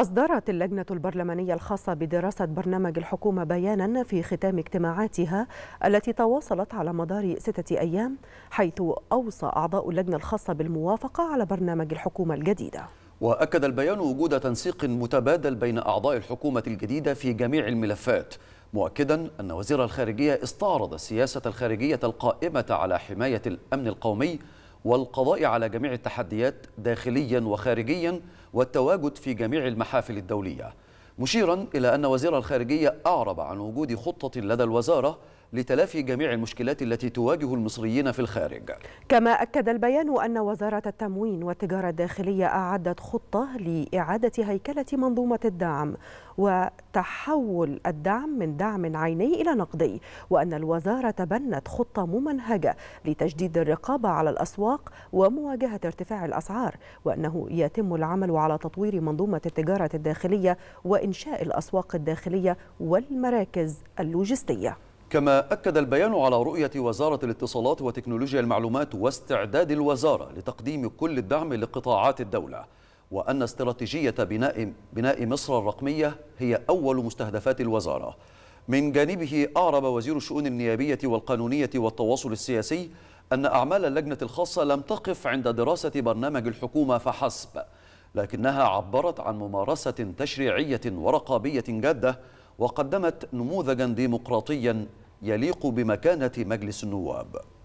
أصدرت اللجنة البرلمانية الخاصة بدراسة برنامج الحكومة بيانا في ختام اجتماعاتها التي تواصلت على مدار ستة أيام حيث أوصى أعضاء اللجنة الخاصة بالموافقة على برنامج الحكومة الجديدة وأكد البيان وجود تنسيق متبادل بين أعضاء الحكومة الجديدة في جميع الملفات مؤكدا أن وزير الخارجية استعرض السياسة الخارجية القائمة على حماية الأمن القومي والقضاء على جميع التحديات داخليا وخارجيا والتواجد في جميع المحافل الدولية مشيرا إلى أن وزير الخارجية أعرب عن وجود خطة لدى الوزارة لتلافي جميع المشكلات التي تواجه المصريين في الخارج كما أكد البيان أن وزارة التموين والتجارة الداخلية أعدت خطة لإعادة هيكلة منظومة الدعم وتحول الدعم من دعم عيني إلى نقدي وأن الوزارة تبنت خطة ممنهجة لتجديد الرقابة على الأسواق ومواجهة ارتفاع الأسعار وأنه يتم العمل على تطوير منظومة التجارة الداخلية وإنشاء الأسواق الداخلية والمراكز اللوجستية كما أكد البيان على رؤية وزارة الاتصالات وتكنولوجيا المعلومات واستعداد الوزارة لتقديم كل الدعم لقطاعات الدولة وأن استراتيجية بناء, بناء مصر الرقمية هي أول مستهدفات الوزارة من جانبه أعرب وزير الشؤون النيابية والقانونية والتواصل السياسي أن أعمال اللجنة الخاصة لم تقف عند دراسة برنامج الحكومة فحسب لكنها عبرت عن ممارسة تشريعية ورقابية جادة وقدمت نموذجا ديمقراطيا يليق بمكانة مجلس النواب